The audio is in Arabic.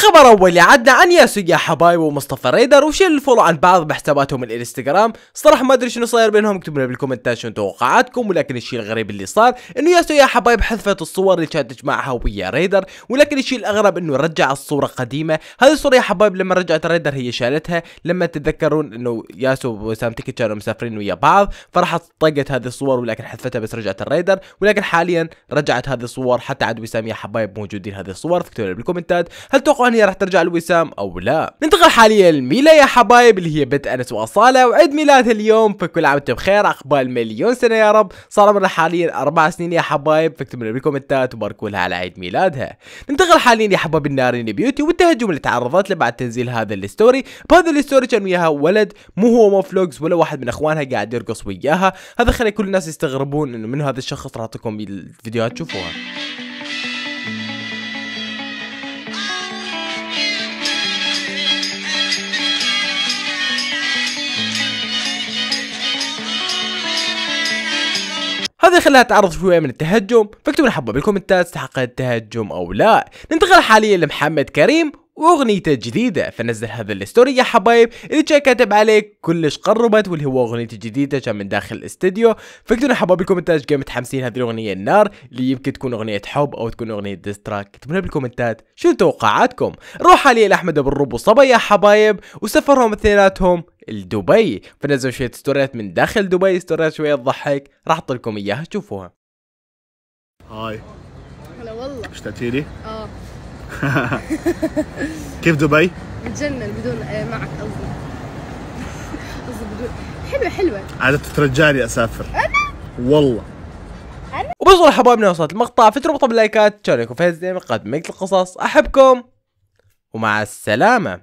الخبر اول عدنا عن ياسو يا حبايب ومصطفى ريدر وشيل الفولو عن بعض بحساباتهم الانستغرام صراحه ما ادري شنو صاير بينهم اكتبوا لنا بالكومنتات شنو توقعاتكم ولكن الشيء الغريب اللي صار انه ياسو يا حبايب حذفت الصور اللي كانت تجمعها ويا ريدر ولكن الشيء الاغرب انه رجع الصوره قديمه هذه الصوره يا حبايب لما رجعت ريدر هي شالتها لما تتذكرون انه ياسو وسام تيكت كانوا مسافرين ويا بعض فراحت طقت هذه الصور ولكن حذفتها بس رجعت الريدر ولكن حاليا رجعت هذه الصور حتى عاد وسام يا حبايب موجودين هذه الصور فاكتبوا بالكومنتات هل توقعون اسبانيا رح ترجع الوسام او لا ننتقل حاليا لميلا يا حبايب اللي هي بنت انس واصاله وعيد ميلادها اليوم فكل عام وانتم بخير عقبال مليون سنه يا رب صار عمرها حاليا اربع سنين يا حبايب فاكتبوا لنا بالكومنتات وباركوا لها على عيد ميلادها ننتقل حاليا يا حبايب النارين بيوتي والتهجم اللي تعرضت له بعد تنزيل هذا الستوري بهذا الستوري كان وياها ولد مو هو مو فلوجز ولا واحد من اخوانها قاعد يرقص وياها هذا خلى كل الناس يستغربون انه من هذا الشخص راح اعطيكم الفيديوهات تشوفوها هذا خلاها تعرض شوية من التهجم فاكتبوا لنا حبة بالكومنتات استحقت التهجم أو لا ننتقل حاليا لمحمد كريم واغنيته الجديدة فنزل هذا الستوري يا حبايب اللي كان كاتب عليه كلش قربت واللي هو اغنيته الجديدة كان من داخل الاستديو فاكتبوا حبايب بالكومنتات كم متحمسين هذه الاغنية النار اللي يمكن تكون اغنية حب او تكون اغنية ديستراك اكتبوا لنا بالكومنتات شنو توقعاتكم روح حاليا لاحمد ابو الرب وصبا يا حبايب وسفرهم اثنيناتهم لدبي فنزلوا شويه ستوريات من داخل دبي ستوريات شويه تضحك راح احط لكم اياها تشوفوها هاي هلا والله اشتقتي لي؟ اه كيف دبي؟ بتجنن بدون آه، معك قصدي قصدي بدون حلوه حلوه عاد تترجاني اسافر انا؟ والله انا وبس حبايبنا وصلت المقطع في باللايكات تشاركوا في هذه مقدمة القصص احبكم ومع السلامه